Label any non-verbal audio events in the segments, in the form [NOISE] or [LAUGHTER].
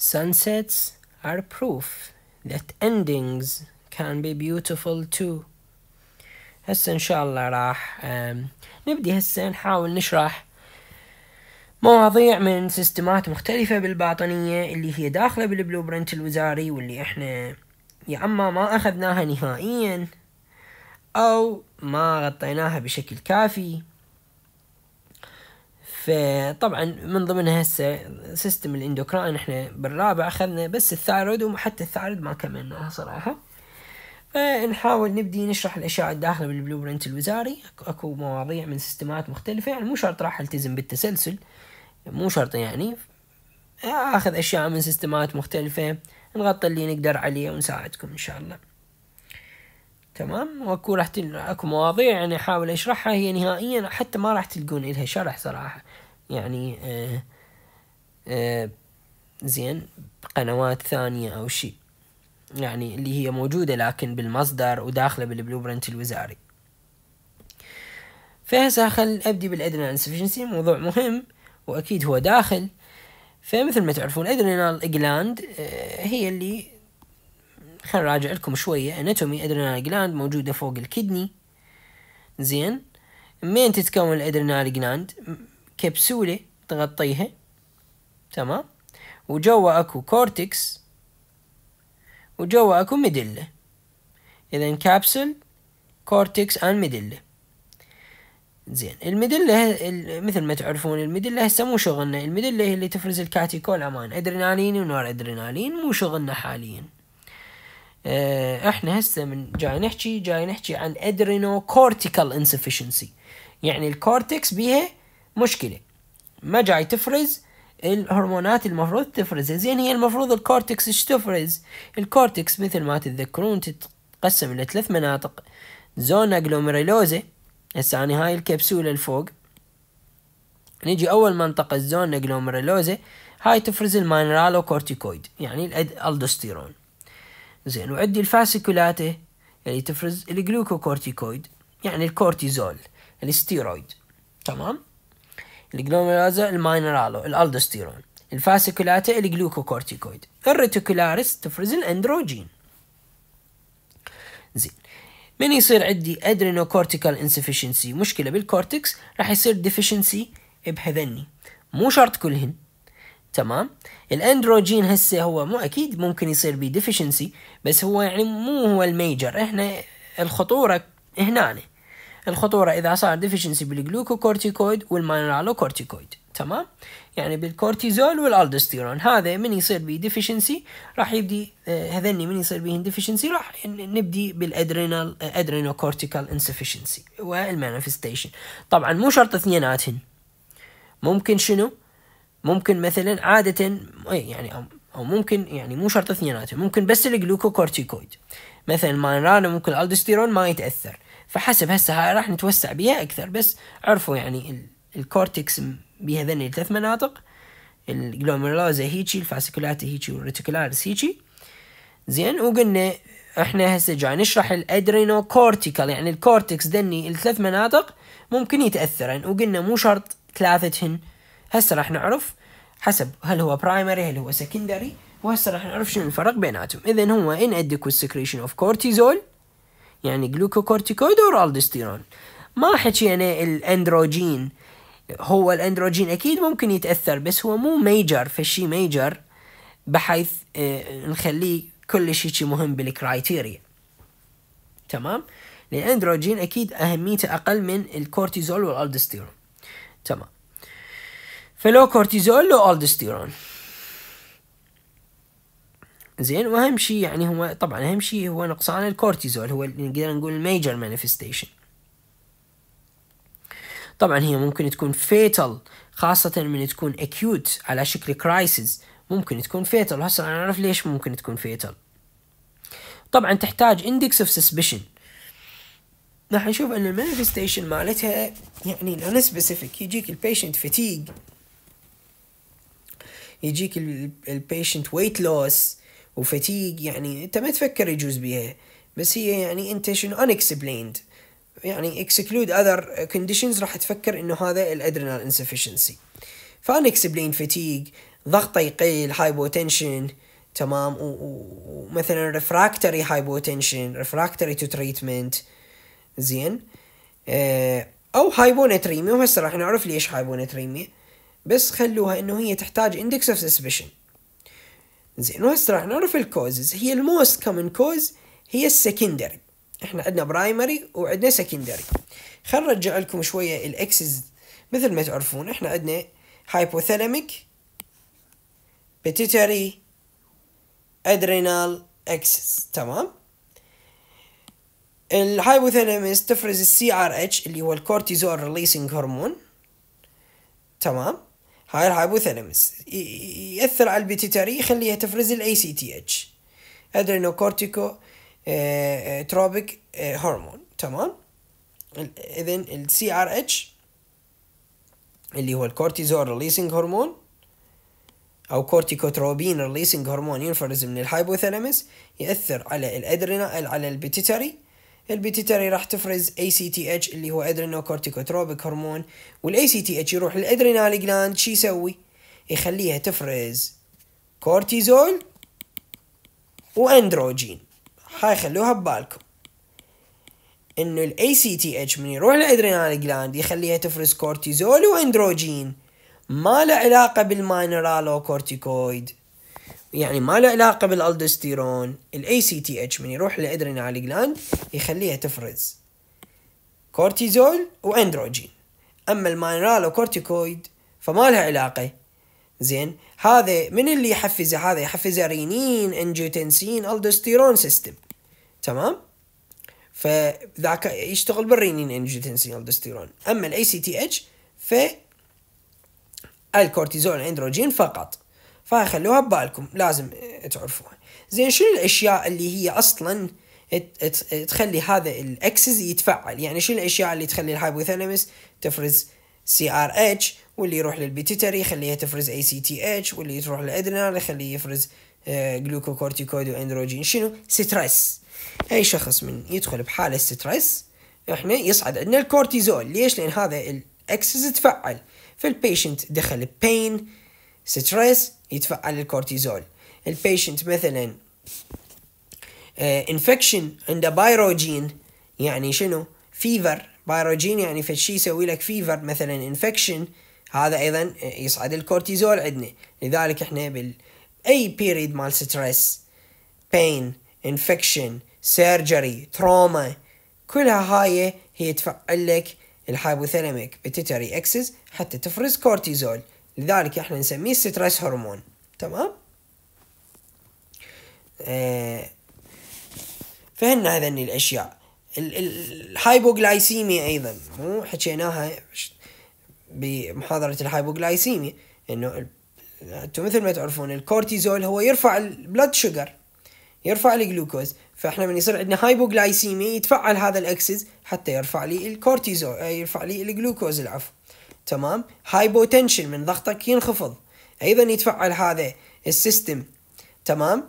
Sunsets are proof that endings can be beautiful too. هسه إن شاء الله راح نبدي هسه نحاول نشرح مواضيع من سيستمات مختلفة بالباطنية اللي هي داخلة بالبلو برنت الوزاري واللي احنا يا اما ما اخذناها نهائيا او ما غطيناها بشكل كافي فطبعا من ضمنها هسه سيستم الاندوكراين احنا بالرابع اخذنا بس الثايرويد وحتى الثايرويد ما كملناها صراحه فنحاول نبدي نشرح الاشياء الداخله بالبلو برنت الوزاري اكو مواضيع من سيستمات مختلفه يعني مو شرط راح التزم بالتسلسل مو شرط يعني اخذ اشياء من سيستمات مختلفه نغطي اللي نقدر عليه ونساعدكم ان شاء الله تمام واكو راح تل... اكو مواضيع يعني احاول اشرحها هي نهائيا حتى ما راح تلقون لها شرح صراحه يعني آه، آه، زين قنوات ثانية أو شيء يعني اللي هي موجودة لكن بالمصدر وداخلة بالبلو برنت الوزاري فهسا خل أبدي بالأدرينال انسفشنسي موضوع مهم وأكيد هو داخل فمثل ما تعرفون الأدرينال آه، جلاند هي اللي خل راجع لكم شوية اناتومي أدرينال جلاند موجودة فوق الكدني زين منين تتكون الأدرينال جلاند كبسولة تغطيها تمام وجوا اكو كورتكس وجوا اكو مدلة اذا كابسول كورتكس ان مدلة زين المدلة مثل ما تعرفون المدلة هسه مو شغلنا المدلة هي اللي تفرز الكاتيكول امان ادرينالين ونور ادرينالين مو شغلنا حاليا آه، احنا هسه من جاي نحكي جاي نحكي عن ادرينو كورتيكال انسفشنسي يعني الكورتكس بيها مشكلة ما جاي تفرز الهرمونات المفروض تفرز زين هي المفروض الكورتكس تفرز الكورتكس مثل ما تتذكرون تتقسم إلى ثلاث مناطق زونا جلوميريلوزا هسه أنا هاي الكبسولة الفوق نجي أول منطقة الزونا جلوميريلوزا هاي تفرز المينرالو كورتيكويد يعني الألدوستيرون زين وعندي الفاسيكولاته اللي تفرز الجلوكوكورتيكويد يعني الكورتيزول الستيرويد تمام الجلوميرازا الماينرالو الالدوستيرون الفاسيكولاتا الجلوكوكورتيكويد الريتوكولاريس تفرز الاندروجين زين من يصير عندي ادرينوكورتيكال انسفشنسي مشكله بالكورتكس راح يصير ديفيشنسي بهذني مو شرط كلهن تمام الاندروجين هسه هو مو اكيد ممكن يصير بيه ديفيشنسي بس هو يعني مو هو الميجر احنا الخطوره هنا الخطورة إذا صار ديفيشنسي بالجلوكوكورتيكويد والمينرالوكورتيكويد تمام يعني بالكورتيزول والالدستيرون هذا من يصير بيه ديفيشنسي راح يبدي آه، هذني من يصير به ديفيشنسي راح نبدي بالادرينال ادرينوكورتيكال انسفشنسي والمانيفستيشن طبعا مو شرط اثنيناتهن ممكن شنو ممكن مثلا عادة إيه، يعني او ممكن يعني مو شرط اثنيناتهم ممكن بس الجلوكوكورتيكويد مثلا المانرانا ممكن الالدستيرون ما يتاثر فحسب هسه راح نتوسع بيها أكثر بس عرفوا يعني الكورتكس ذني الثلاث مناطق الجلوميرولوزا هيجي الفاسيكولاتا هيجي والريتيكولارس هيجي زين وقلنا احنا هسه جاي نشرح الادرينو كورتيكال يعني الكورتكس ذني الثلاث مناطق ممكن يتاثرن وقلنا مو شرط ثلاثتهن هسه راح نعرف حسب هل هو برايمري هل هو سكندري وهسه راح نعرف شنو الفرق بيناتهم اذا هو ان ادكو سكريشن اوف كورتيزول يعني جلوكوكورتيكويد ورالدستيرون ما حكي يعني الاندروجين هو الاندروجين اكيد ممكن يتاثر بس هو مو ميجر فشي ميجر بحيث آه، نخليه كل شيء مهم بالكرايتيريا تمام الاندروجين اكيد اهميته اقل من الكورتيزول والالدستيرون تمام فلو كورتيزول لو الدستيرون زين واهم شيء يعني هو طبعا اهم شيء هو نقصان الكورتيزول هو نقدر نقول الميجر مانيفستيشن طبعا هي ممكن تكون فيتال خاصة من تكون اكيوت على شكل كرايسيس ممكن تكون فيتال هسه انا اعرف ليش ممكن تكون فيتال طبعا تحتاج اندكس اوف سسبشن راح نشوف ان المانيفستيشن مالتها يعني الان سبيسيفيك يجيك البيشنت فتيج يجيك البيشنت ويت لوس وفتيق يعني انت ما تفكر يجوز بيها بس هي يعني انت شنو unexplained يعني exclude other conditions راح تفكر انه هذا الادرينال insufficiency ف unexplained fatigue ضغطه يقل hypotension تمام ومثلا refractory hypotension refractory to treatment زين اه او hyponatremia وهسه راح نعرف ليش hyponatremia بس خلوها انه هي تحتاج index of suspicion زين وهسه راح نعرف الكوزز هي الموست كومن كوز هي السكندري احنا عندنا برايمري وعندنا سكندري خل نرجع لكم شويه الاكسز مثل ما تعرفون احنا عندنا هايبوثالاميك بيتيتري ادرينال اكسس تمام الهايبوثالاميس تفرز السي ار اتش اللي هو الكورتيزول ريليسنج هرمون تمام هاي الهايبوثالامس ياثر على البيتيتاري يخليها تفرز الاي سي تي اتش كورتيكو آه، آه، تروبيك آه، هرمون تمام اذا السي ار اتش اللي هو الكورتيزول ريليسنج هرمون او كورتيكوتروبين ريليسنج هرمون ينفرز من الهايبوثالامس ياثر على الادرينال على البيتيتاري البيتيتري راح تفرز اي سي تي اتش اللي هو ادرينو كورتيكوتروبيك هرمون والاي سي تي اتش يروح للادرينال جلاند شو يسوي يخليها تفرز كورتيزول واندروجين هاي خلوها ببالكم انه الاي سي تي اتش من يروح للادرينال جلاند يخليها تفرز كورتيزول واندروجين ما له علاقه بالماينرالو كورتيكويد يعني ما له علاقه بالالدوستيرون الاي سي تي اتش من يروح للادرينال جلاند يخليها تفرز كورتيزول واندروجين اما المينرال كورتيكويد فما لها علاقه زين هذا من اللي يحفزه هذا يحفزه رينين انجيوتنسين الدوستيرون سيستم تمام فذاك يشتغل بالرينين انجيوتنسين الدوستيرون اما الاي سي تي اتش ف الكورتيزول الاندروجين فقط فخلوها ببالكم لازم تعرفوها زين شنو الاشياء اللي هي اصلا تخلي هذا الاكسس يتفعل يعني شنو الاشياء اللي تخلي الهايبوثالامس تفرز سي ار اتش واللي يروح للبيتيتري يخليها تفرز اي سي تي اتش واللي تروح للادرينال يخليه يفرز جلوكوكورتيكويد آه، واندروجين شنو ستريس اي شخص من يدخل بحاله ستريس احنا يصعد عندنا الكورتيزول ليش لان هذا الاكسس تفعل فالبيشنت دخل بين ستريس يتفعل الكورتيزول البيشنت مثلا انفكشن آه، عنده بايروجين يعني شنو فيفر بايروجين يعني فشي يسوي لك فيفر مثلا انفكشن هذا ايضا آه، يصعد الكورتيزول عندنا لذلك احنا بال اي بيريد مال ستريس بين انفكشن سيرجري تروما كلها هاي هي تفعل لك الهايبوثالاميك بتيتري اكسس حتى تفرز كورتيزول لذلك احنا نسميه ستريس هرمون تمام آه، فهمنا هذني الاشياء الهايبوغلايسيميا ايضا مو حكيناها بمحاضرة الهايبوغلايسيميا انه انتم مثل ما تعرفون الكورتيزول هو يرفع البلد شوجر يرفع الجلوكوز فاحنا من يصير عندنا هايبوغلايسيميا يتفعل هذا الاكسس حتى يرفع لي الكورتيزول آه، يرفع لي الجلوكوز العفو تمام هايبوتنشن من ضغطك ينخفض ايضا يتفعل هذا السيستم تمام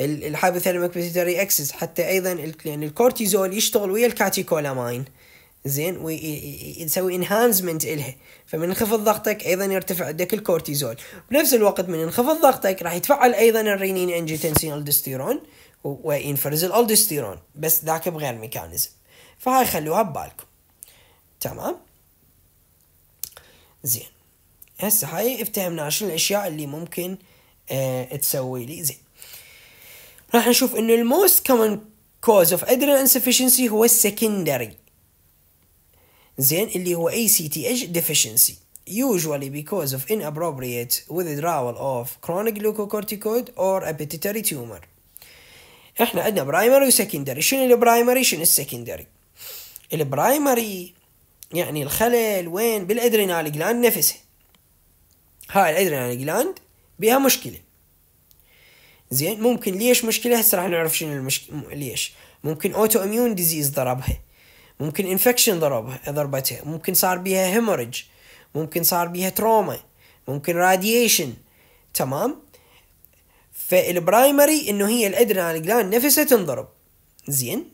الهايبوثالاميك بيتري اكسس حتى ايضا لان يعني الكورتيزول يشتغل ويا الكاتيكولامين زين ويسوي انهانسمنت الها فمن انخفض ضغطك ايضا يرتفع عندك الكورتيزول بنفس الوقت من انخفض ضغطك راح يتفعل ايضا الرينين انجيوتنسين الدستيرون وينفرز الالدستيرون بس ذاك بغير ميكانيزم فهاي خلوها ببالكم تمام زين هسه هاي افتهمنا شنو الاشياء اللي ممكن اه تسوي لي زين راح نشوف انه الموست كومن كوز اوف ادرينال انسفشنسي هو السكندري زين اللي هو اي سي تي اتش deficiency usually because of inappropriate withdrawal of chronic glucocorticoid or appetitory tumor احنا عندنا برايمري وسكندري شنو البرايمري شنو السكندري البرايمري يعني الخلل وين بالادرينال جلاند نفسها هاي الادرينال جلاند بها مشكله زين ممكن ليش مشكله هسه راح نعرف شنو المشكله ليش ممكن اوتو اميون ديزيز ضربها ممكن انفكشن ضربها ضربتها ممكن صار بها هيموريج ممكن صار بها تروما ممكن راديشن تمام فالبرايمري انه هي الادرينال جلاند نفسها تنضرب زين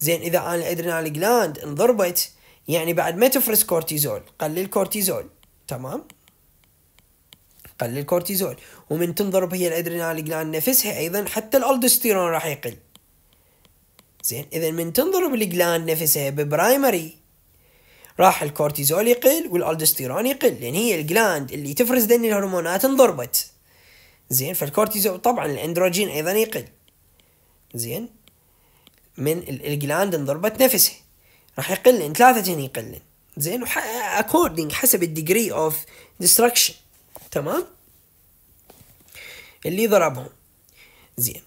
زين اذا انا الادرينال جلاند انضربت يعني بعد ما تفرز كورتيزول قلل كورتيزول تمام قلل كورتيزول ومن تنضرب هي الادرينال جلاند نفسها ايضا حتى الالدوستيرون راح يقل زين اذا من تنضرب الجلاند نفسها ببرايمري راح الكورتيزول يقل والالدوستيرون يقل لان يعني هي الجلاند اللي تفرز دني الهرمونات انضربت زين فالكورتيزول طبعا الاندروجين ايضا يقل زين من الجلاند انضربت نفسها راح يقلن ثلاثة يقلن زين وح... اكوردنج حسب الديجري اوف ديستركشن تمام اللي ضربهم زين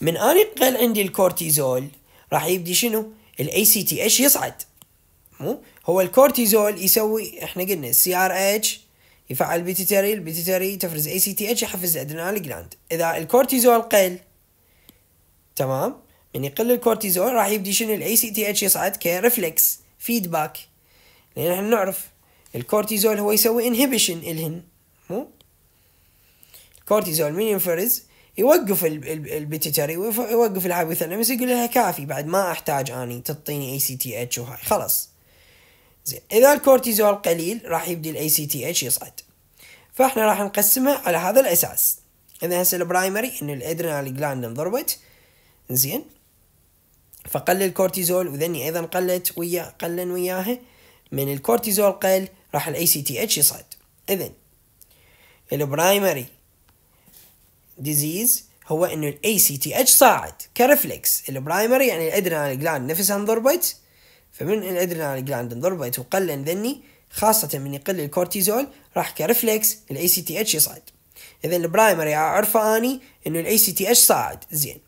من أنا قل عندي الكورتيزول راح يبدي شنو الاي سي تي اتش يصعد مو هو الكورتيزول يسوي احنا قلنا CRH ار اتش يفعل بيتيتري البيتيتري تفرز اي سي تي اتش يحفز الادرينال جلاند اذا الكورتيزول قل تمام من يعني يقل الكورتيزون راح يبدي شنو الاي سي تي اتش يصعد كرفلكس فيدباك لان احنا نعرف الكورتيزول هو يسوي انهبيشن الهن مو الكورتيزول من ينفرز يوقف البيتيتري ويوقف الهايبوثالاموس يقول لها كافي بعد ما احتاج اني تعطيني اي سي تي اتش وهاي خلاص زين اذا الكورتيزول قليل راح يبدي الاي سي تي اتش يصعد فاحنا راح نقسمها على هذا الاساس اذا هسه البرايمري انه الادرينال جلاند انضربت زين فقل الكورتيزول وذني ايضا قلت ويا قلن وياها من الكورتيزول قل راح الاي سي تي اتش يصعد اذا البرايمري ديزيز هو انه الاي سي تي اتش صاعد كرفلكس البرايمري يعني الادرينال جلاند نفسها انضربت فمن الادرينال جلاند انضربت وقلن ذني خاصة من يقل الكورتيزول راح كرفلكس الاي سي تي اتش يصعد اذا البرايمري اعرفه اني انه الاي سي تي اتش صاعد زين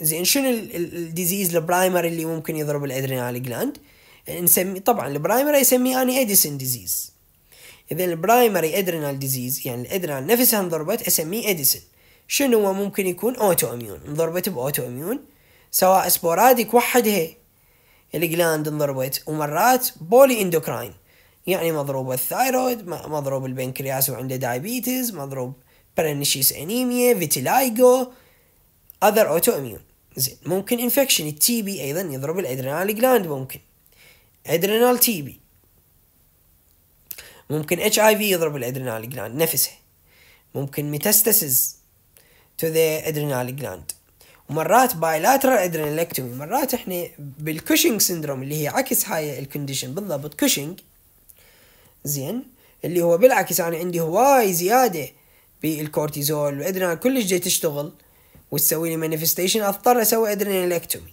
زين شنو الديزيز البرايمري اللي ممكن يضرب الادرينال جلاند نسمي طبعا البرايمري يسميه اني اديسون ديزيز اذا البرايمري ادرينال ديزيز يعني الادرينال نفسها انضربت اسميه اديسون شنو هو ممكن يكون اوتو اميون انضربت باوتو اميون سواء سبوراديك وحدها الجلاند انضربت ومرات بولي اندوكراين يعني مضروب الثايرويد مضروب البنكرياس وعنده دايبيتز مضروب برنشيس انيميا فيتيلايجو other autoimmune زين ممكن infection التي بي ايضا يضرب الادرينال جلاند ممكن ادرينال تي بي ممكن اتش اي في يضرب الادرينال جلاند نفسه ممكن metastasis تو ذا ادرينال جلاند ومرات بايلاترال ادرينالكتومي مرات احنا بالكوشنج سندروم اللي هي عكس هاي الكونديشن بالضبط كوشنج زين اللي هو بالعكس انا يعني عندي هواي زياده بالكورتيزول والادرينال كلش جاي تشتغل وتسوي لي مانيفستيشن اضطر اسوي ادرينالكتومي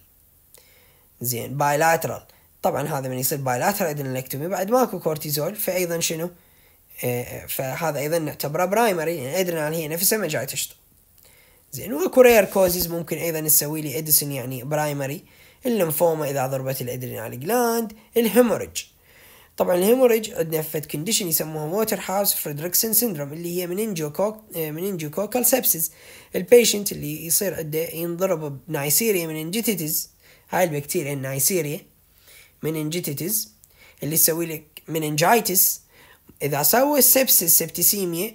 زين بايلاترال طبعا هذا من يصير بايلاترال ادرينالكتومي بعد ماكو كورتيزول فايضا شنو آه، آه، فهذا ايضا نعتبره برايمري يعني ادرينال هي نفسها ما جاي تشتغل زين واكو رير كوزز ممكن ايضا تسوي لي اديسون يعني برايمري الليمفوما اذا ضربت الادرينال جلاند الهيموريج طبعا الهيموريج عندنا فد كونديشن يسموها ووتر هاوس فريدريكسن سيندروم اللي هي مننجوكوك آه، مننجوكوكال سابسس البيشنت اللي يصير عنده ينضرب بنايسيريا منينجيتيتس هاي البكتيريا النايسيريا منينجيتيتس اللي تسوي لك مننجايتس اذا سوى السبسس سبتسيميا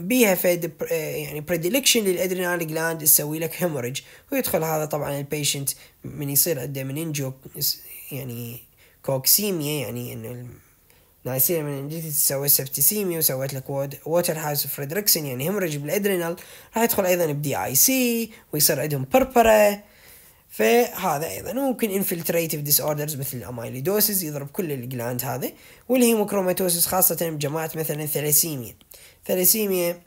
بيها فد آه، يعني بريديلكشن للادرينال جلاند تسوي لك هيموريج ويدخل هذا طبعا البيشنت من يصير عنده مننجو يعني كوكسيميا يعني انه من مننجيتس تسوي سبتسيميا وسويت لك ووتر هاوس فريدريكسن يعني همرج بالادرينال راح يدخل ايضا بدي اي سي ويصير عندهم بربره فهذا ايضا ممكن انفلتريتيف ديس اوردرز مثل الامايليدوسز يضرب كل الجلاند هذا والهيموكروماتوسس خاصه بجماعه مثلا ثلاسيميا ثلاسيميا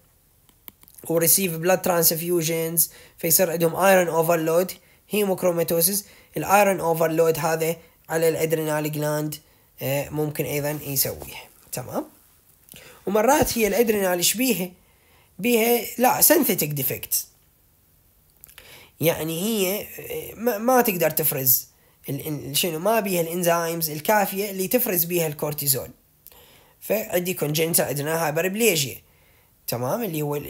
وريسيف بلاد ترانسفيوجنز فيصير عندهم ايرون اوفرلود هيموكروماتوسس الايرون اوفرلود هذا على الادرينال جلاند آه، ممكن ايضا يسويها تمام ومرات هي الادرينال شبيهه بها لا سينثيتك ديفكت يعني هي آه، ما, ما تقدر تفرز شنو ما بيها الانزيمز الكافيه اللي تفرز بيها الكورتيزول فعندي كونجنتا عندنا هايبربليجيا تمام اللي هو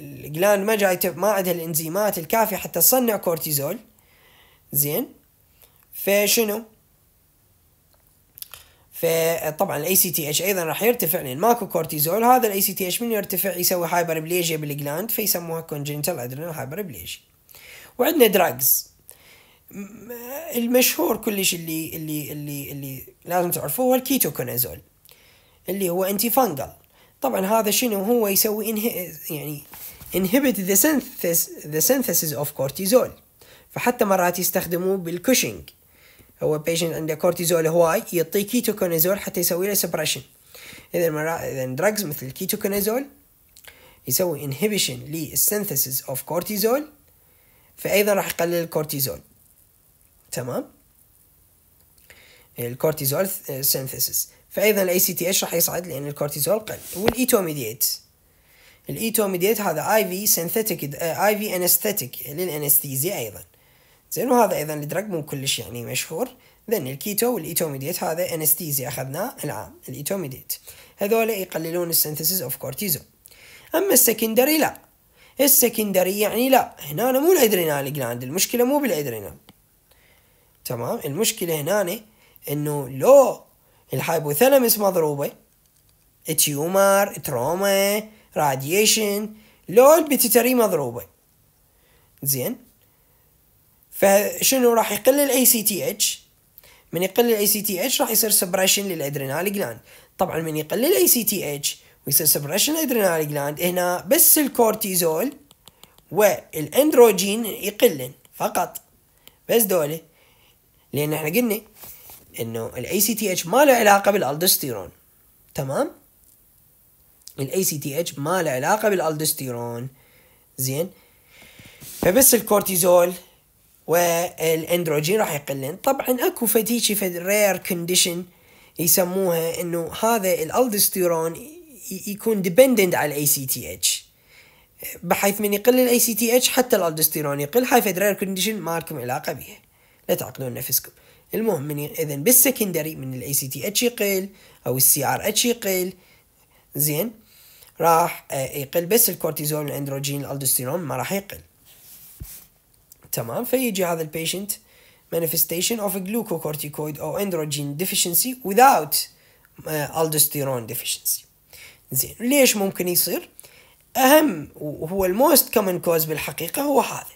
الجلاند ما جاي ما عندها الانزيمات الكافيه حتى تصنع كورتيزول زين فشنو؟ فطبعا الاي سي تي اتش ايضا راح يرتفع لان ماكو كورتيزول هذا الاي سي تي اتش من يرتفع يسوي هايبر بليجيا بالجلاند فيسموها كونجنتال ادرينال هايبر بليجيا وعندنا دراجز المشهور كلش اللي اللي اللي اللي لازم تعرفوه هو الكيتوكونازول اللي هو انتي فانجل طبعا هذا شنو هو يسوي انه يعني انهبت ذا سينثس ذا synthesis اوف كورتيزول فحتى مرات يستخدموه بالكوشنج هو بيشنت عنده كورتيزول هواي يعطيه كيتوكونازول حتى يسوي له سبريشن اذا مرا... اذا دراجز مثل الكيتوكونازول يسوي انهبيشن للسينثيسيس اوف كورتيزول فايضا راح يقلل الكورتيزول تمام الكورتيزول سينثيسيس فايضا الاي سي تي اتش راح يصعد لان الكورتيزول قل والايتوميديت الايتوميديت هذا اي في سينثيتيك اي في انستيتيك للانستيزيا ايضا زين وهذا ايضا الدرج مو كلش يعني مشهور ذن الكيتو والايتوميديت هذا انستيزيا اخذناه العام الايتوميديت هذول يقللون السنثسيس اوف كورتيزون اما السكندري لا السكندري يعني لا هنا أنا مو الادرينال جلاند المشكله مو بالادرينال تمام المشكله هنا انه لو الهايبوثالامس مضروبه تيومر تروما راديشن لو البيتيتري مضروبه زين فشنو راح يقل الاي سي تي اتش من يقل الاي سي تي اتش راح يصير سبريشن للادرينال جلاند طبعا من يقل الاي سي تي اتش ويصير سبريشن للادرينال جلاند هنا بس الكورتيزول والاندروجين يقلن فقط بس دولة لان احنا قلنا انه الاي سي تي اتش ما له علاقه بالالدستيرون تمام الاي سي تي اتش ما له علاقه بالالدستيرون زين فبس الكورتيزول والاندروجين راح يقلن طبعا اكو فتيشي فد رير كونديشن يسموها انه هذا الالدستيرون يكون ديبندنت على الاي سي تي اتش بحيث من يقل الاي سي تي اتش حتى الالدستيرون يقل هاي فد رير كونديشن ما لكم علاقه بيها لا تعقلون نفسكم المهم من اذا بالسكندري من الاي سي تي اتش يقل او السي ار اتش يقل زين راح آه، يقل بس الكورتيزون والاندروجين الالدستيرون ما راح يقل تمام فيجي هذا البيشنت manifestation of glucocorticoid or androgen deficiency without uh, aldosterone deficiency زين ليش ممكن يصير اهم وهو الموست كومن كوز بالحقيقه هو هذا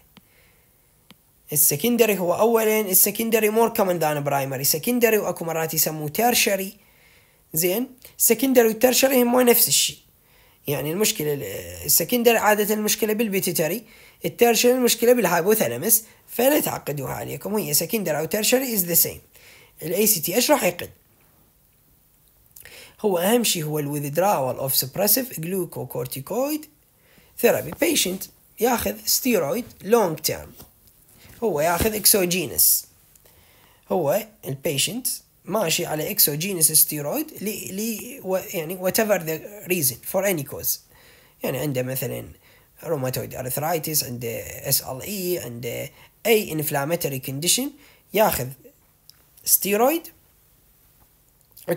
السكندري هو اولا السكندري مور كومن ذان برايمري سكندري واكو مرات يسموه تيرشري زين سكندري والتيرشري هم نفس الشيء يعني المشكله السكندري عاده المشكله بالبيتيتري التيرشري المشكلة بالهايبوثالامس فلا تعقدوها عليكم وهي سكندر أو تيرشري از ذا سيم الاي سي تي ايش راح يقد هو أهم شيء هو withdrawal of suppressive glucocorticoid therapy patient ياخذ ستيرويد لونج تيرم هو ياخذ اكسوجينس هو البيشنت ماشي على اكسوجينس ستيرويد ل لي يعني whatever the reason for any cause يعني عنده مثلا روماتويد ارثرايتس عنده اس ال اي عنده اي انفلاماتوري كونديشن ياخذ ستيرويد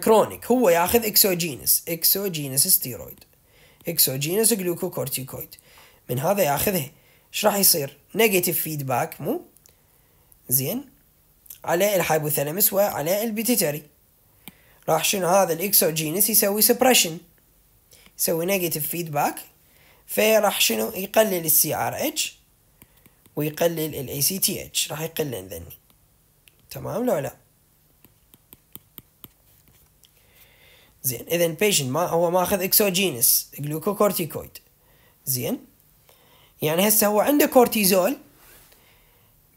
كرونيك هو ياخذ اكسوجينس اكسوجينس ستيرويد اكسوجينس جلوكوكورتيكويد من هذا ياخذه ايش راح يصير نيجاتيف فيدباك مو زين على الهايبوثالامس وعلى البيتيتري راح شنو هذا الاكسوجينس يسوي سبريشن يسوي نيجاتيف فيدباك فراح شنو يقلل السي ار اتش ويقلل الاي سي تي اتش راح يقلل ذني تمام لو لا زين اذا البيشنت ما هو ماخذ اكسوجينس جلوكوكورتيكويد زين يعني هسه هو عنده كورتيزول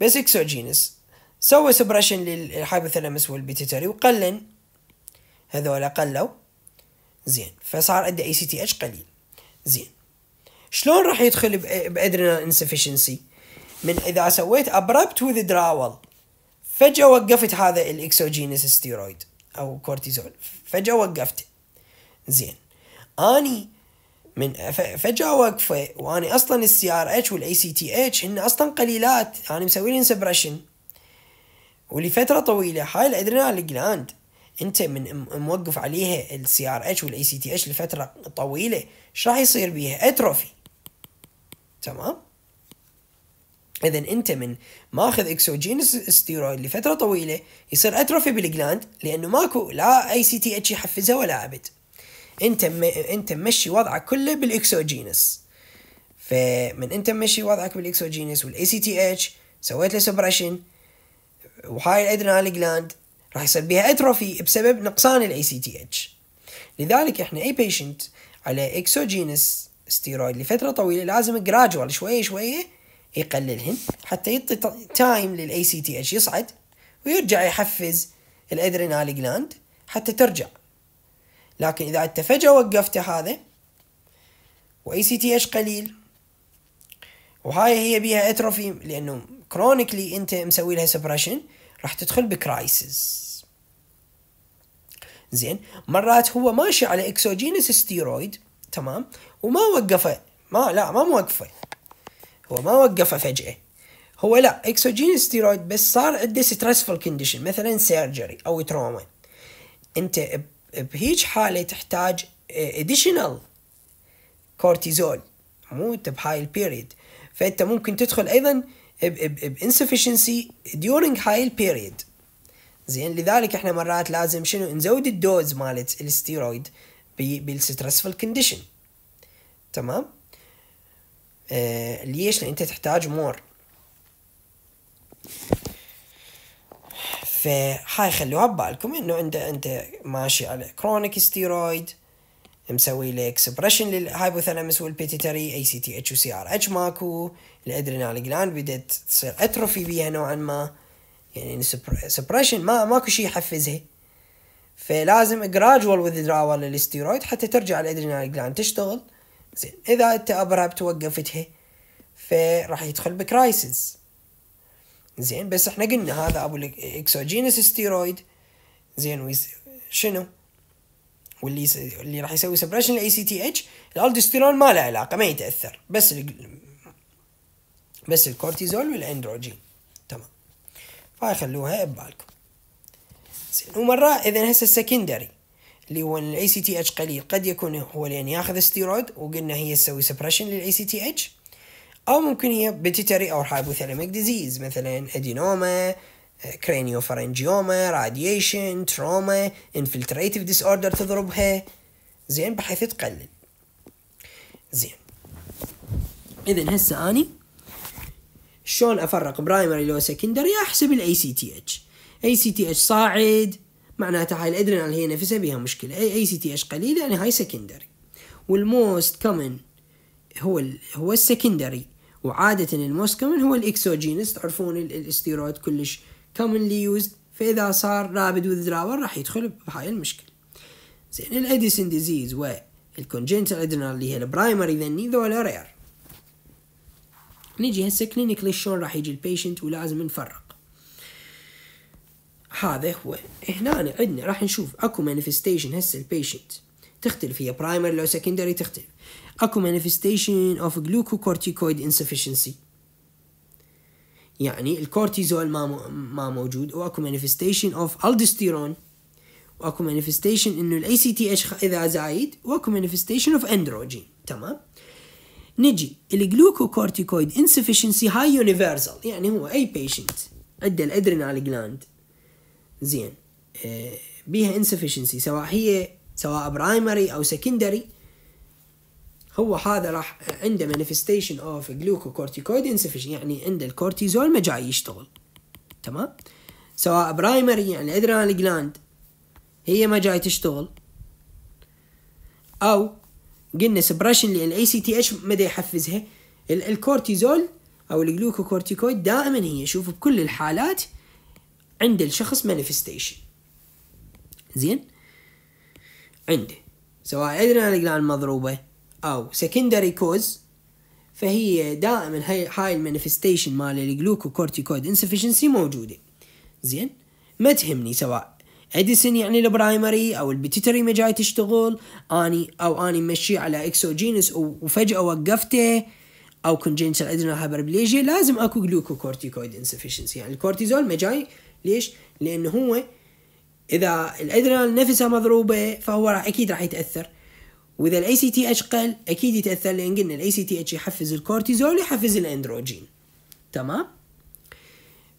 بس اكسوجينس سوى سبريشن للهايبوثالاموس والبيتيتري وقلن هذول قلوا زين فصار عنده اي سي تي اتش قليل زين شلون راح يدخل بادرينال انسفشنسي من اذا سويت ابربت دراول فجاه وقفت هذا الاكسوجينس ستيرويد او كورتيزول فجاه وقفت زين اني من فجاه وقفه واني اصلا السي ار اتش والاي سي تي اتش هن اصلا قليلات انا يعني مسوي لي سبريشن ولفتره طويله هاي الادرينال جلاند انت من موقف عليها السي ار اتش والاي سي تي اتش لفتره طويله ايش راح يصير بيها اتروفي تمام اذا انت من ماخذ اكسوجينس ستيرويد لفتره طويله يصير اتروفي بالجلاند لانه ماكو لا اي سي تي اتش يحفزها ولا ابد انت م... انت ممشي وضعك كله بالاكسوجينس فمن انت ممشي وضعك بالاكسوجينس والاي سي تي اتش سويت له سبريشن وهاي الادرينال جلاند راح يصير بها اتروفي بسبب نقصان الاي سي تي اتش لذلك احنا اي بيشنت على اكسوجينس ستيرويد لفتره طويله لازم جراجوال شويه شويه يقللهن حتى يعطي تايم للاي سي تي اتش يصعد ويرجع يحفز الادرينال جلاند حتى ترجع لكن اذا انت فجاه وقفته هذا واي سي تي اتش قليل وهاي هي بيها اتروفي لانه كرونيكلي انت مسوي لها سبريشن راح تدخل بكرايسز زين مرات هو ماشي على اكسوجينس ستيرويد تمام وما وقفه ما لا ما موقفه هو ما وقفه فجأة هو لا اكسوجين ستيرويد بس صار عنده ستريسفل كونديشن مثلا سيرجري او تروما انت بهيج حاله تحتاج اديشنال آه، كورتيزول مو انت بهاي البيريد فانت ممكن تدخل ايضا بانسفشنسي ديورنج هاي البيريد زين لذلك احنا مرات لازم شنو نزود الدوز مالت الستيرويد بالستريسفل كونديشن تمام آه ليش لان انت تحتاج مور فهاي خلوها ببالكم انه انت انت ماشي على كرونيك ستيرويد مسوي لك اكسبريشن للهايبوثالامس والبيتيتري اي سي تي اتش وسي ار اتش ماكو الادرينال جلاند بدت تصير اتروفي بيها نوعا ما يعني سبريشن ما ماكو شيء يحفزها فلازم جراجوال وذدراول للستيرويد حتى ترجع الادرينال جلاند تشتغل زين اذا انت ابربت وقفتها فراح يدخل بكرايسز زين بس احنا قلنا هذا ابو الاكسوجينس ستيرويد زين ويس شنو واللي س... اللي راح يسوي سبريشن الاي سي تي اتش الالدوستيرون ما له علاقه ما يتاثر بس ال... بس الكورتيزول والاندروجين تمام فهاي خلوها ببالكم زين ومرة إذا هسه السكندري اللي هو الاي سي تي اتش قليل قد يكون هو لأن ياخذ ستيرويد وقلنا هي تسوي سبريشن للاي سي تي اتش أو ممكن هي بيتيتري أو هايبوثالاميك ديزيز مثلا أدينوما كرينيو فرنجيوما راديشن تروما انفلتريتيف ديس اوردر تضربها زين بحيث تقلل زين اذا هسه اني شلون افرق برايمري لو سكندري احسب الاي سي تي اتش اي سي تي اتش صاعد معناتها هاي الادرينال هي نفسها بيها مشكله اي اي سي تي اتش قليل يعني هاي سكندري والموست كومن هو الـ هو السكندري وعاده الموست كومن هو الاكسوجينس تعرفون الاستيرويد كلش كومنلي يوزد فاذا صار رابد وذراور راح يدخل بهاي المشكله زين الاديسون ديزيز والكونجنتال ادرينال اللي هي البرايمري ذني ذولا رير نجي هسه كلينيكلي شلون راح يجي البيشنت ولازم نفرق هذا هو هنا عندنا راح نشوف اكو مانيفستيشن هسه البيشنت تختلف هي برايمر لو سكندري تختلف اكو مانيفستيشن اوف جلوكوكورتيكويد انسفشنسي يعني الكورتيزول ما ما موجود واكو مانيفستيشن اوف الدستيرون واكو مانيفستيشن انه الاي سي تي اتش اذا زايد واكو مانيفستيشن اوف اندروجين تمام نجي الجلوكوكورتيكويد انسفشنسي هاي يونيفرسال يعني هو اي بيشنت عنده الادرينال جلاند زين آه، بيها insufficiency سواء هي سواء برايمري او سكندري هو هذا راح عنده manifestation of glucocorticoid insufficiency يعني عنده الكورتيزول ما جاي يشتغل تمام سواء برايمري يعني الادرينال جلاند هي ما جاي تشتغل او قلنا سبرشن للاي سي تي اتش ما يحفزها الكورتيزول او الجلوكوكورتيكويد دائما هي شوف بكل الحالات عند الشخص مانيفستيشن زين عنده سواء ادرينالين مضروبه او سكندري كوز فهي دائما هاي هاي المانيفستيشن مال الجلوكوكورتيكويد انسفشنسي موجوده زين ما تهمني سواء اديسون يعني البرايمري او البيتيتري ما جاي تشتغل اني او اني مشي على اكسوجينس وفجاه وقفته او كونجنتال ادرينال هايبربليجيا لازم اكو جلوكوكورتيكويد انسفشنسي يعني الكورتيزول ما جاي ليش؟ لأنه هو إذا الأدرينال نفسها مضروبة فهو راح أكيد راح يتأثر وإذا الأي سي تي اتش قل أكيد يتأثر لأن قلنا الأي سي تي اتش يحفز الكورتيزول يحفز الأندروجين تمام؟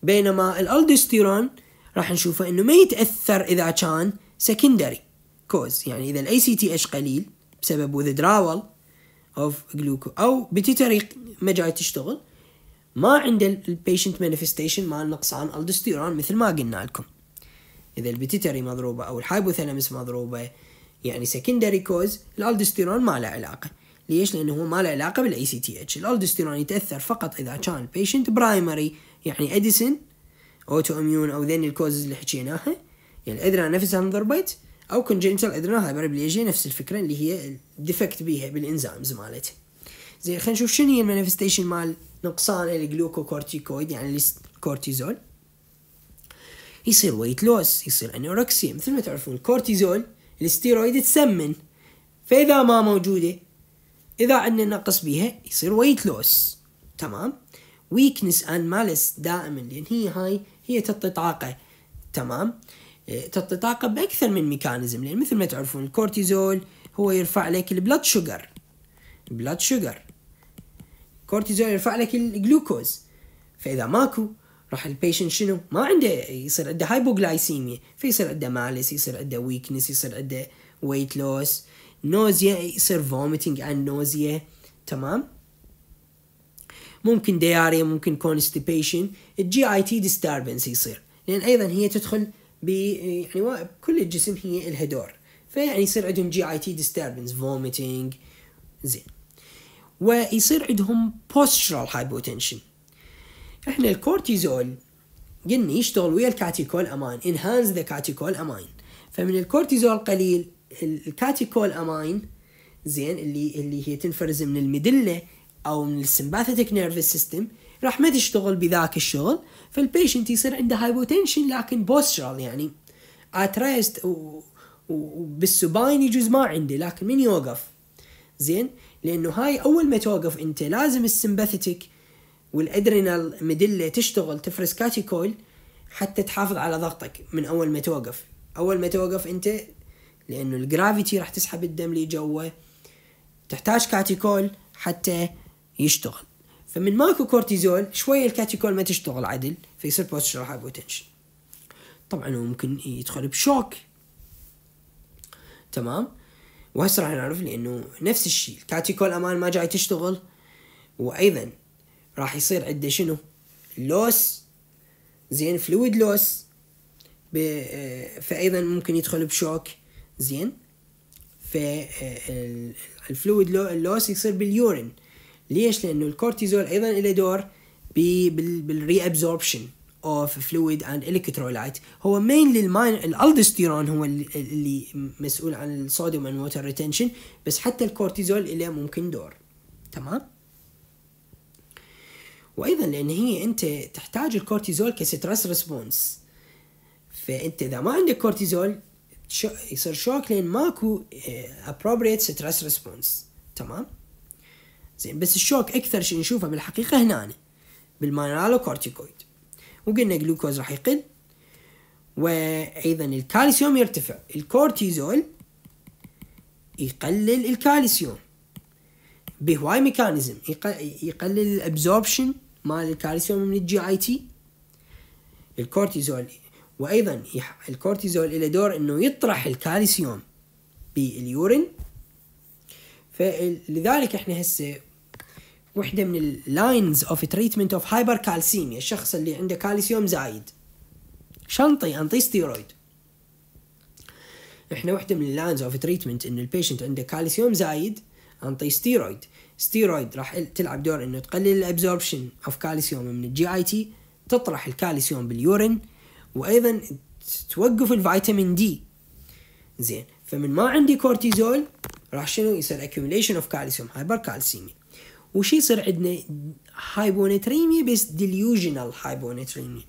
بينما الألدستيرون راح نشوفه إنه ما يتأثر إذا كان سكندري كوز يعني إذا الأي سي تي اتش قليل بسبب withdrawal اوف جلوكو او بتتري ما جاي تشتغل ما عنده البيشنت مانيفستيشن مال نقصان الدستيران مثل ما قلنا لكم اذا البيتيتري مضروبه او الهايبوثالامس مضروبه يعني سكندري كوز الالدستيرون ما له علاقه ليش لانه هو ما له علاقه بالاي سي تي اتش الالدستيرون يتاثر فقط اذا كان البيشنت برايمري يعني اديسون اوتو اميون او ذين الكوز اللي حكيناها يعني الادرا نفسها انضربت او كونجنتال ادرا هايبربليجيا نفس الفكره اللي هي الديفكت بيها بالانزيمز مالتها زين خلينا نشوف شنو هي المانيفستيشن مال نقصان الجلوكوكورتيكويد يعني الكورتيزول يصير ويت لوس يصير انوركسيا مثل ما تعرفون الكورتيزول الستيرويد تسمن فاذا ما موجوده اذا عندنا نقص بيها يصير ويت لوس تمام ويكنس اند مالس دائما لان هي هاي هي تعطي طاقه تمام إيه، تعطي طاقه باكثر من ميكانيزم لان مثل ما تعرفون الكورتيزول هو يرفع لك البلاد شوجر البلاد شوجر كورتيزول يرفع لك الجلوكوز فاذا ماكو راح البيشنت شنو ما عنده يصير عنده هايبوغلايسيميا فيصير عنده مالس يصير عنده ويكنس يصير عنده ويت لوس نوزيا يصير فوميتنج عن نوزيا تمام ممكن دياريا ممكن كونستيبيشن الجي اي تي ديستربنس يصير لان ايضا هي تدخل ب يعني كل الجسم هي الهدور دور فيعني يصير عندهم جي اي تي ديستربنس فوميتنج زين ويصير عندهم postural hypotension احنا الكورتيزول قلنا يشتغل ويا الكاتيكول امين انهانس ذا كاتيكول امين فمن الكورتيزول قليل الكاتيكول امين زين اللي اللي هي تنفرز من المدله او من السمباثيتك نيرفس سيستم راح ما تشتغل بذاك الشغل فالبيشنت يصير عنده هايبوتنشن لكن بوسترال يعني اتريست وبالسباين يجوز ما عنده لكن من يوقف زين لانه هاي اول ما توقف انت لازم السمباثيتك والادرينال مدله تشتغل تفرز كاتيكول حتى تحافظ على ضغطك من اول ما توقف اول ما توقف انت لانه الجرافيتي راح تسحب الدم لي جوا تحتاج كاتيكول حتى يشتغل فمن ماكو كورتيزول شوية الكاتيكول ما تشتغل عدل فيصير بوستشر هايبوتنشن طبعا هو ممكن يدخل بشوك تمام وهسه راح نعرف لانه نفس الشيء الكاتيكول امان ما جاي تشتغل وايضا راح يصير عنده شنو لوس زين فلويد لوس فايضا ممكن يدخل بشوك زين فالفلويد آه، لوس يصير باليورين ليش لانه الكورتيزول ايضا له دور بالري ابزوربشن of fluid and electrolyte هو mainly الماين الالدستيرون هو اللي مسؤول عن الصوديوم and water retention بس حتى الكورتيزول له ممكن دور تمام وايضا لان هي انت تحتاج الكورتيزول كسترس ريسبونس فانت اذا ما عندك كورتيزول يصير شوك لان ماكو آه، appropriate stress response تمام زين بس الشوك اكثر شيء نشوفه بالحقيقه هنا بالمينالو كورتيكويد وقلنا جلوكوز راح يقل وايضا الكالسيوم يرتفع الكورتيزول يقلل الكالسيوم بهواي ميكانيزم يقلل الابزوربشن مال الكالسيوم من الجي اي تي الكورتيزول وايضا الكورتيزول له دور انه يطرح الكالسيوم باليورين فلذلك احنا هسه وحده من اللاينز اوف تريتمنت اوف هايبر كالسيميا الشخص اللي عنده كالسيوم زايد شنطي انطي ستيرويد احنا وحده من اللاينز اوف تريتمنت ان البيشنت عنده كالسيوم زايد انطي ستيرويد ستيرويد راح تلعب دور انه تقلل الابزوربشن اوف كالسيوم من الجي اي تي تطرح الكالسيوم باليورين وايضا توقف الفيتامين دي زين فمن ما عندي كورتيزول راح شنو يصير اكيوميليشن اوف كالسيوم هايبر hypercalcemia وش يصير عندنا هايبونتريميا بس ديليوجنال هايبونتريميا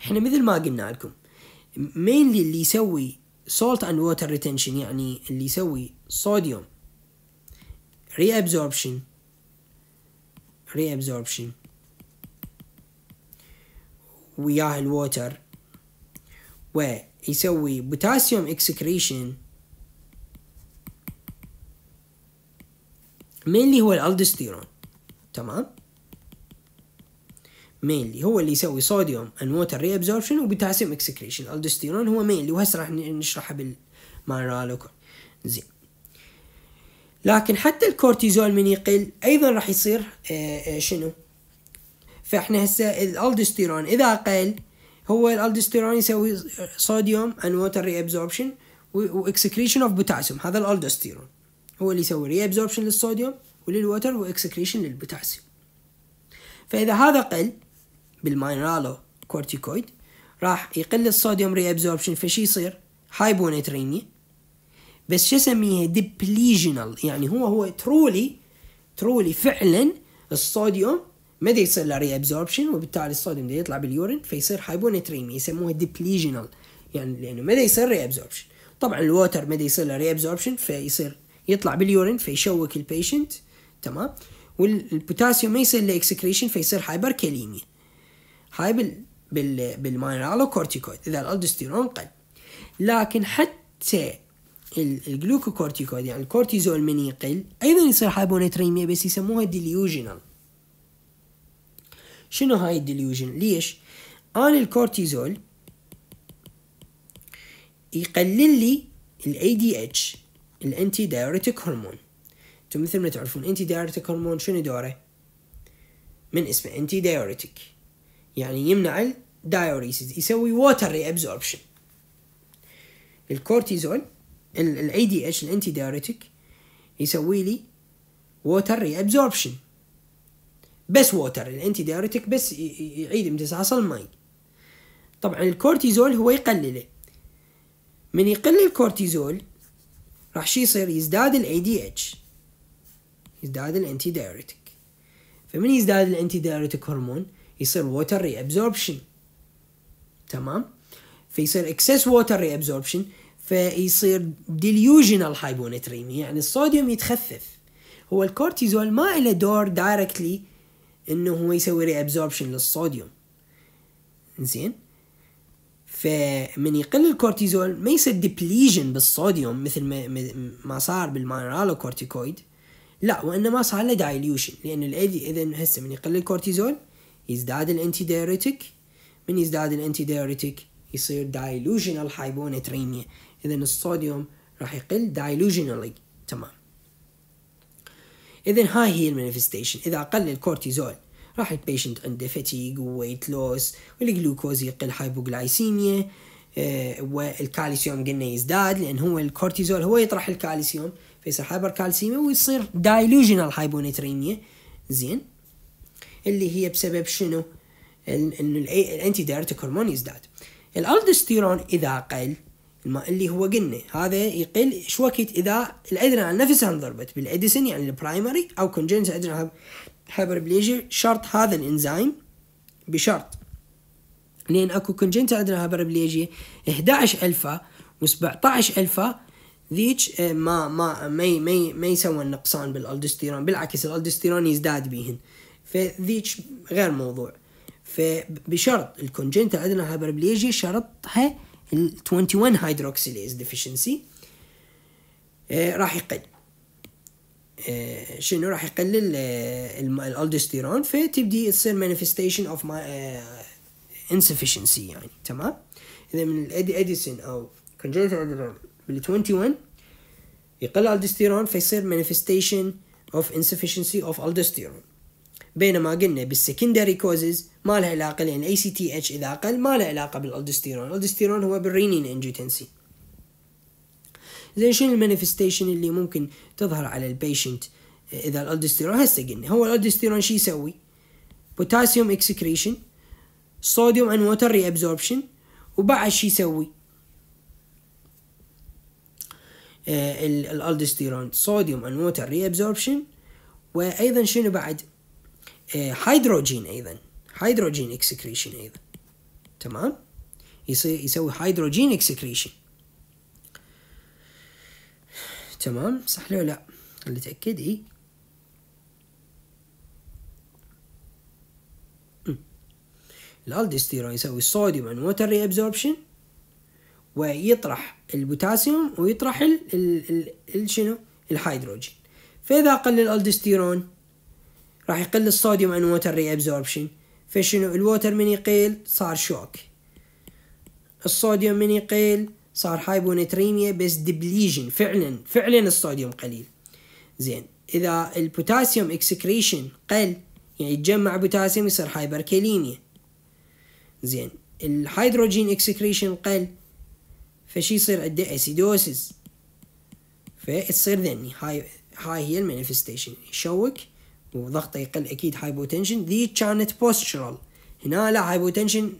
احنا مثل ما قلنا لكم مينلي اللي يسوي سولت اند ووتر ريتنشن يعني اللي يسوي صوديوم ري ابزوربشن ري ابزوربشن وياه الووتر ويسوي بوتاسيوم اكسكريشن مينلي هو الالدستيرون تمام مينلي هو اللي يسوي صوديوم ان ووتر ري ابزوربشن وبوتاسيوم اكسكريشن الالدستيرون هو مينلي وهسه راح نشرحها بالمرة لكم زين لكن حتى الكورتيزول من يقل ايضا راح يصير آآ آه، آآ آه، شنو فاحنا هسه الالدستيرون اذا قل هو الالدستيرون يسوي صوديوم ان ووتر ري ابزوربشن واكسكريشن اوف بوتاسيوم هذا الالدستيرون هو اللي يسوي ريابزوربشن للصوديوم وللوتر واكسكريشن للبوتاسيوم فاذا هذا قل بالمينرالو كورتيكويد راح يقل الصوديوم ريابزوربشن فشي يصير هايبونيترينيا بس شو اسميها ديبليجنال يعني هو هو ترولي ترولي فعلا الصوديوم ما دي يصير له ريابزوربشن وبالتالي الصوديوم دي يطلع باليورين فيصير هايبونيتريميا يسموها ديبليجنال يعني لانه ما دي يصير ريابزوربشن طبعا الووتر ما دي يصير له ريابزوربشن فيصير يطلع باليورين فيشوك البيشنت تمام والبوتاسيوم ما يصير له اكسكريشن فيصير هايبر كاليميا هاي بال بال بالمينرالو كورتيكويد اذا الالدوستيرون قل لكن حتى الجلوكوكورتيكويد يعني الكورتيزول من يقل ايضا يصير هايبونيتريميا بس يسموها ديليوجنال شنو هاي الديليوجن ليش انا الكورتيزول يقلل لي الاي دي اتش الانتي دايوريتيك هرمون انتم مثل ما تعرفون انتي دايوريتيك هرمون شنو دوره من اسمه انتي دايوريتيك يعني يمنع الدايوريسيس يسوي ووتر ري ابزوربشن الكورتيزول الاي دي اتش الانتي دايوريتيك يسوي لي ووتر ري ابزوربشن بس ووتر الانتي دايوريتيك بس يعيد امتصاص الماء طبعا الكورتيزول هو يقلله من يقل الكورتيزول راح شو يصير يزداد الاي دي اتش يزداد الانتي دايريتك فمن يزداد الانتي دايريتك هرمون يصير ووتر ري ابزوربشن تمام فيصير اكسس ووتر ري ابزوربشن فيصير ديليوجنال Hyponatremia يعني الصوديوم يتخفف هو الكورتيزول ما له دور دايركتلي انه هو يسوي ري ابزوربشن للصوديوم زين فمن يقل الكورتيزول ما يصير ديبليجن بالصوديوم مثل ما, ما صار بالمينرالوكورتيكويد لا وانما صار له دايليوشن لان الايدي اذا هسه من يقل الكورتيزول يزداد الانتي ديوريتيك من يزداد الانتي ديوريتيك يصير دايلوجينال هايبونترينيا اذا الصوديوم راح يقل دايلوجينالي تمام اذا هاي هي المانيفستيشن اذا قل الكورتيزول راح البيشنت عنده فتيق وويت لوس والجلوكوز يقل هايبوغلايسيميا آه، والكالسيوم قلنا يزداد لان هو الكورتيزول هو يطرح الكالسيوم فيصير هايبر كالسيميا ويصير دايلوجنال هايبونيتريميا زين اللي هي بسبب شنو؟ انه الانتي دايرتيك هرمون يزداد. الالدستيرون اذا قل اللي هو قلنا هذا يقل شو وقت اذا الادرينال نفسها انضربت بالاديسن يعني البرايمري او كونجنت ادرينال هايبربليجي شرط هذا الانزيم بشرط لان اكو كونجنت عندنا هايبربليجيا 11 الفا و17 الفا ذيك آه، ما ما ما ما, ما يسوون نقصان بالالدستيرون بالعكس الالدستيرون يزداد بيهن فذيك غير موضوع فبشرط الكونجنت عندنا هايبربليجيا شرطها ال 21 هيدروكسيليز ديفيشنسي راح يقل آه، شنو راح يقلل آه، الالدوستيرون فتبدي تصير مانيفستيشن اوف insufficiency يعني تمام اذا من الادي اديسون او كونجنت adenoid بال 21 يقل الالدوستيرون فيصير manifestation of insufficiency of aldosterone بينما قلنا بالسكندري كوزز ما لها علاقه لان اي سي تي اتش اذا اقل ما لها علاقه بالالدوستيرون الالدوستيرون هو بالرينين انجوتنسي زين شنو المانيفستيشن اللي ممكن تظهر على البيشنت اذا الالدستيرون هسه قلنا هو الالدستيرون شو يسوي بوتاسيوم اكسكريشن صوديوم ان ووتر ري ابزوربشن وبعد شو يسوي الالدستيرون صوديوم ان ووتر ري ابزوربشن وايضا شنو بعد هيدروجين آه، ايضا هيدروجين اكسكريشن ايضا تمام يصير يسوي هيدروجين اكسكريشن تمام صح لو لا خلي اتاكد الالديستيرون يسوي الصوديوم عن ووتر ري ابزوربشن ويطرح البوتاسيوم ويطرح ال ال ال ال شنو الهيدروجين فاذا قل الالديستيرون راح يقل الصوديوم عن ووتر ري ابزوربشن فشنو الووتر من يقل صار شوك الصوديوم من يقل صار هايبونتريميا بس ديبليجن فعلا فعلا الصوديوم قليل زين اذا البوتاسيوم اكسكريشن قل يعني يتجمع بوتاسيوم يصير هايبركاليميا زين الهيدروجين اكسكريشن قل فشي يصير عنده اسيدوسيس فتصير ذني هاي هاي هي المانيفستيشن يشوك وضغطه يقل اكيد هايبوتنشن ذي كانت بوستشرال هنا لا هايبوتنشن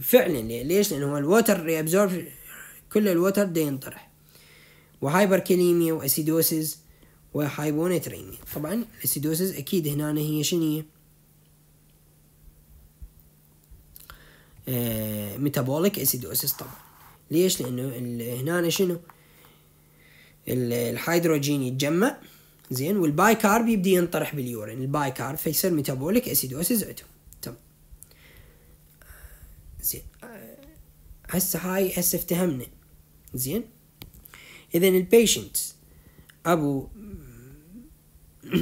فعلا ليش لانه الوتر ريابزورب كل الوتر ده ينطرح وهايبركاليميا واسيدوسيس وهايبونيتريميا طبعا الاسيدوسيس اكيد هنا هي شنية آه ميتابوليك اسيدوسيس طبعا ليش لانه هنا شنو الهيدروجين يتجمع زين والبايكارب يبدي ينطرح باليورين البايكارب فيصير ميتابوليك اسيدوسيس عندهم تم زين آه، هسه هاي هسه افتهمنا زين اذا البيشنت ابو [CLEARS THROAT]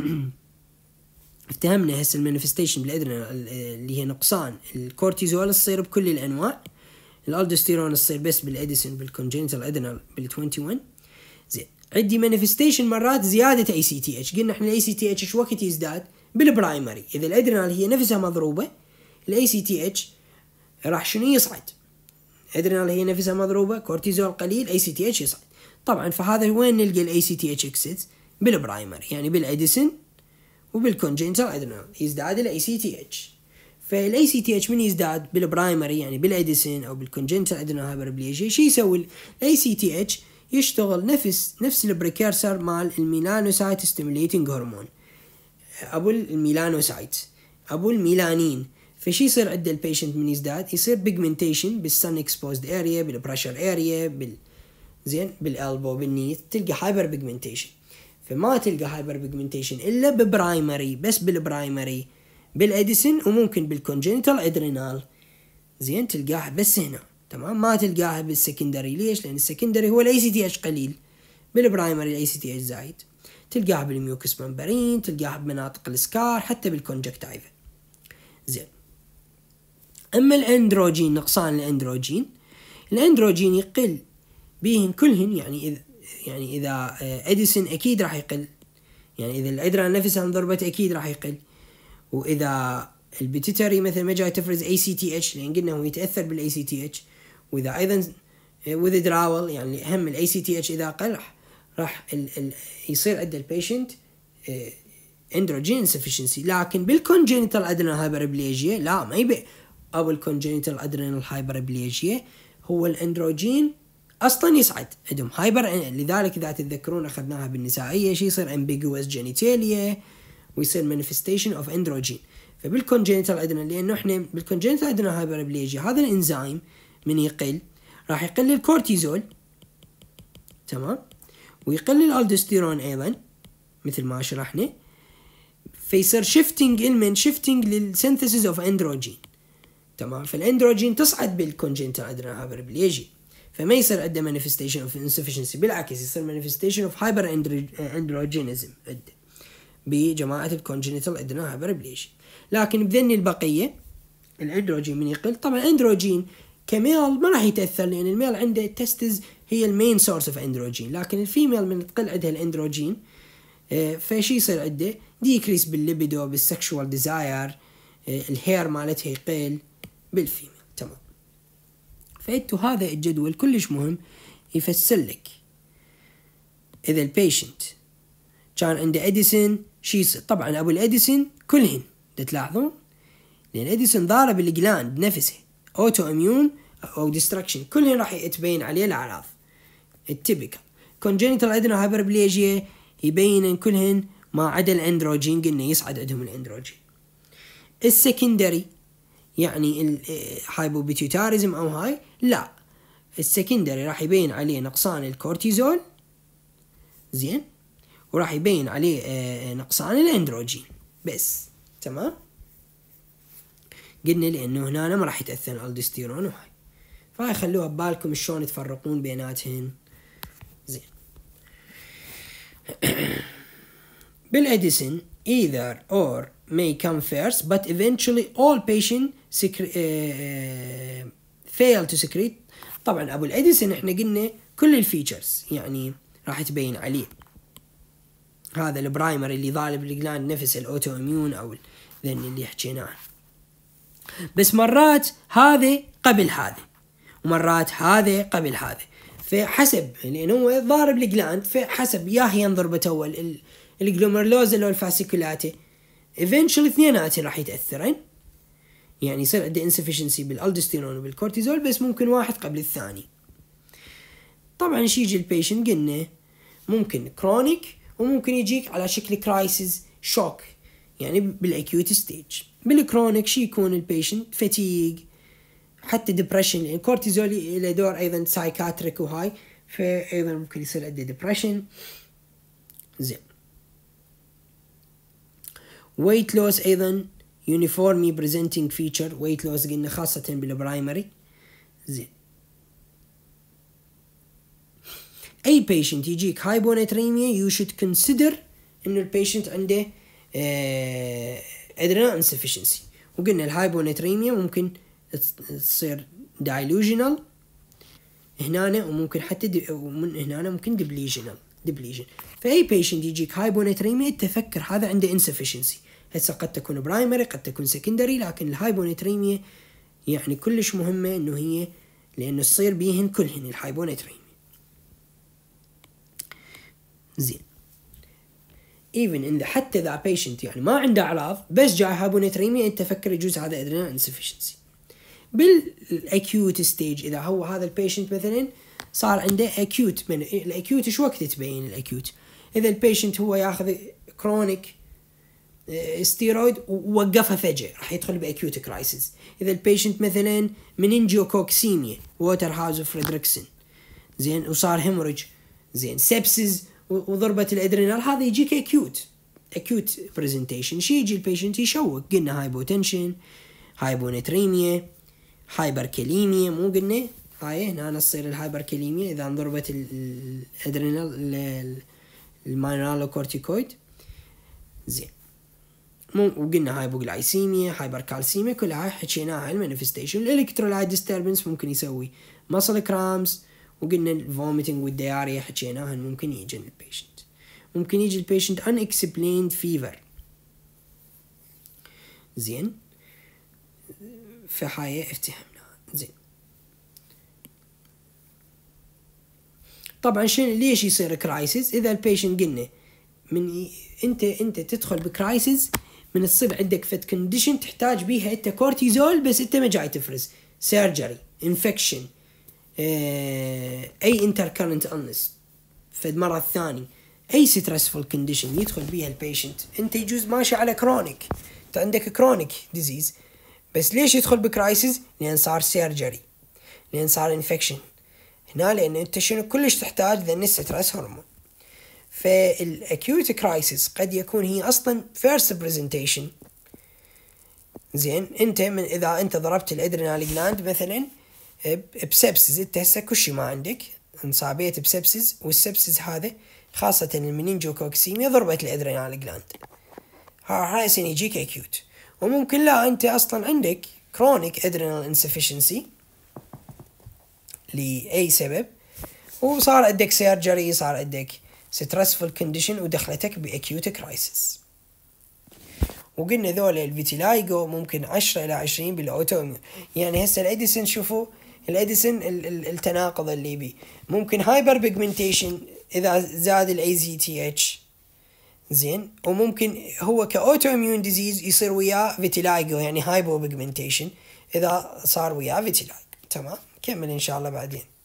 افتهمنا هسه المانيفستيشن بالادرينال اللي هي نقصان الكورتيزول تصير بكل الانواع الالدوستيرون تصير بس بالاديسون بالكونجنتال ادرينال بال21 زين عندي مانيفستيشن مرات زياده اي سي تي اتش قلنا احنا الاي سي تي اتش وقت يزداد بالبرايمري اذا الادرينال هي نفسها مضروبه الاي سي تي اتش راح شنو يصعد الادرينال هي نفسها مضروبه كورتيزول قليل اي سي تي اتش يصعد طبعا فهذا وين نلقى الاي سي تي اتش اكسس بالبرايمري يعني بالاديسن وبالكونجنتال ادرينال يزداد الاي سي تي اتش فالاي سي تي اتش من يزداد بالبرايمري يعني بالاديسن او بالكونجنتال ادرينال هايبربليجيا شو يسوي الاي سي تي اتش يشتغل نفس نفس البريكيرسر مال الميلانوسايت ستيميليتنج هرمون ابو الميلانوسايت ابو الميلانين فشي يصير عند البيشنت من يزداد يصير بيجمنتيشن بالسن اكسبوزد اريا بالبرشر اريا بال زين بالالبو بالنيث تلقى هايبر بيجمنتيشن فما تلقى هايبر بيجمنتيشن الا ببرايمري بس بالبرايمري بالاديسن وممكن بالكونجنتال ادرينال زين تلقاها بس هنا تمام ما تلقاها بالسكندري ليش لان السكندري هو الاي سي تي اتش قليل بالبرايمري الاي سي تي اتش زايد تلقاها بالميوكس ممبرين تلقاها بمناطق السكار حتى بالكونجكتايفا زين أما الأندروجين نقصان الأندروجين الأندروجين يقل بهن كلهن يعني إذا يعني إذا أديسون آه، أكيد راح يقل يعني إذا الأدرة نفسها انضربت أكيد راح يقل وإذا البيتيتري مثلا ما جاي تفرز اي سي تي اتش لان قلنا هو يتاثر بالاي سي تي اتش واذا ايضا وذ آه، دراول يعني هم الاي سي تي اتش اذا قل راح راح ال ال يصير عند البيشنت اندروجين انسفشنسي لكن بالكونجينيتال ادرينال هايبربليجيا لا ما يبي أو الكونجنتال أدرينال هايبربليجيا هو الأندروجين اصلا يصعد عندهم هايبر لذلك اذا تتذكرون اخذناها بالنسائيه شيء يصير امبيجوس جينيتاليا ويصير مانيفستيشن اوف اندروجين فبالكونجنتال عندنا لانه احنا بالكونجنتال عندنا هايبربليجيا هذا الانزيم من يقل راح يقل الكورتيزول تمام ويقل الالدوستيرون ايضا مثل ما شرحنا فيصير شيفتنج المن شيفتنج للسنثسيس اوف اندروجين تمام فالاندروجين تصعد بالكونجنتال ادرينال هايبربليجي فما يصير عنده مانيفستيشن اوف انسفشنسي بالعكس يصير مانيفستيشن اوف هايبر اندروجينيزم عنده بجماعه الكونجنتال ادرينال هايبربليجي لكن بذني البقيه الاندروجين من يقل طبعا الاندروجين كميل ما راح يتاثر لان الميل عنده تستز هي المين سورس اوف اندروجين لكن الفيميل من تقل عندها الاندروجين آه، فشي يصير عنده ديكريس بالليبيدو بالسكشوال ديزاير الهير مالتها يقل بالفيميل تمام فأنتو هذا الجدول كلش مهم يفسر لك إذا البيشنت كان عنده إديسون شي طبعا أبو الإديسون كلهن تلاحظون لأن إديسون ضارب الجلاند نفسه أوتو إميون أو ديستركشن كلهن راح تبين عليه الأعراض التبكال كونجنتال ادنا هايبربليجيا يبين كلهن ما عدا الاندروجين قلنا يصعد عندهم الاندروجين السكندري يعني الهايبوبيتيوتاريزم او هاي لا السكندري راح يبين عليه نقصان الكورتيزول زين وراح يبين عليه آه، آه، نقصان الاندروجين بس تمام قلنا لانه هنا ما راح يتاثر الالدستيرون وهاي فهاي خلوها ببالكم شلون تفرقون بيناتهن زين [COUGHS] بالاديسن either or may come first, but eventually all patients secre- uh, fail to secrete. طبعا ابو الاديسون احنا قلنا كل الفيتشرز يعني راح تبين عليه. هذا البرايمر اللي ضارب الجلاند نفس الاوتو اميون او ذن اللي حكيناه. بس مرات هذا قبل هذا ومرات هذا قبل هذا فحسب لانه هو ضارب الجلاند فحسب يا هي انضربت اول الجلوميرلوز او الفاسيكولاتي eventually اثنيناتهم راح يتاثرن يعني يصير عنده insufficiency بالالدوستيرون وبالكورتيزول بس ممكن واحد قبل الثاني طبعا شي يجي البيشنت قلنا ممكن كرونيك وممكن يجيك على شكل كرايسيس شوك يعني بالاكيوت ستيج بالكرونيك شي يكون البيشنت فتيق حتى ديبرشن يعني الكورتيزول له دور ايضا سايكاتريك وهاي فايضا ممكن يصير عنده ديبرشن زين ويت لوس ايضا يونيفورمي بريزنتنج فيتشر ويت لوس قلنا خاصة بالبرايمري زين اي بيشنت يجيك هايبوناتريميا يو شود كونسيدر ان البيشنت عنده ادرينال آه، انسفشنسي وقلنا الهايبونيتريميا ممكن تصير دايلوجينال هنا وممكن حتى ومن هنا ممكن دبليجنال دبليجن فاي بيشنت يجيك هايبوناتريميا تفكر هذا عنده انسفشنسي هسه قد تكون برايمري قد تكون سكندري لكن الهايبونيتريميا يعني كلش مهمة انه هي لانه تصير بيهن كلهن الهايبونيتريميا زين even in the حتى اذا patient يعني ما عنده اعراض بس جاي هايبونيتريميا انت فكر يجوز هذا ادرينال انسفشنسي بالاكيوت ستيج اذا هو هذا البيشنت مثلا صار عنده اكيوت من الاكيوت ايش وقت تبين الاكيوت اذا البيشنت هو ياخذ كرونيك ستيرويد آه، ووقفها فجاه راح يدخل باكيوت كرايسيس اذا البيشنت مثلا كوكسيميا ووتر هاوس فريدريكسن زين وصار هيموريج زين سبسز وضربه الادرينال هذا يجيك اكيوت اكيوت برزنتيشن شي يجي البيشنت يشوك قلنا هايبوتنشن هايبونتريميا هايبركليميا مو قلنا هاي آه، هنا تصير الهايبركليميا اذا انضربت الادرينال كورتيكويد زين مو وقلنا هاي بوغلايسيميا هايبر كالسيميا كلها حكيناها المانيفستيشن الالكترولايت ديستربنس ممكن يسوي مسل كرامز وقلنا الفوميتنج والدياريا حكيناها ممكن يجي البيشنت ممكن يجي البيشنت ان اكسبليند فيفر زين فهاي افتهمناها زين طبعا شنو ليش يصير كرايسيس اذا البيشنت قلنا من انت انت تدخل بكرايسيس من تصير عندك فت كونديشن تحتاج بيها انت كورتيزول بس انت ما جاي تفرز سيرجري انفكشن آه، اي انتر كرنت النس فد مرة الثاني اي ستريسفول كونديشن يدخل بيها البيشنت انت يجوز ماشي على كرونيك انت عندك كرونيك ديزيز بس ليش يدخل بكرايسيس لان صار سيرجري لان صار انفكشن هنا لان انت شنو كلش تحتاج ذا ستريس هرمون فالاكيوت كرايسيس قد يكون هي اصلا فيرست برزنتيشن زين انت من اذا انت ضربت الادرينال جلاند مثلا بسبسز انت هسه كل شيء ما عندك انصابيت بسبسز والسبسز هذا خاصة المنينجوكوكسيميا ضربت الادرينال جلاند هاي يصير يجيك اكيوت وممكن لا انت اصلا عندك كرونيك ادرينال انسفشنسي لاي سبب وصار عندك سيرجري صار عندك ستريسفول كونديشن ودخلتك باكيوت كرايسيس وقلنا ذول الفيتيلايجو ممكن 10 الى 20 بالاوتو يعني هسه الاديسون شوفوا الاديسون التناقض اللي بي ممكن هايبر بيجمنتيشن اذا زاد الاي زي تي اتش زين وممكن هو كاوتو اميون ديزيز يصير وياه فيتيلايجو يعني هايبو بيجمنتيشن اذا صار وياه فيتيلايجو تمام كمل ان شاء الله بعدين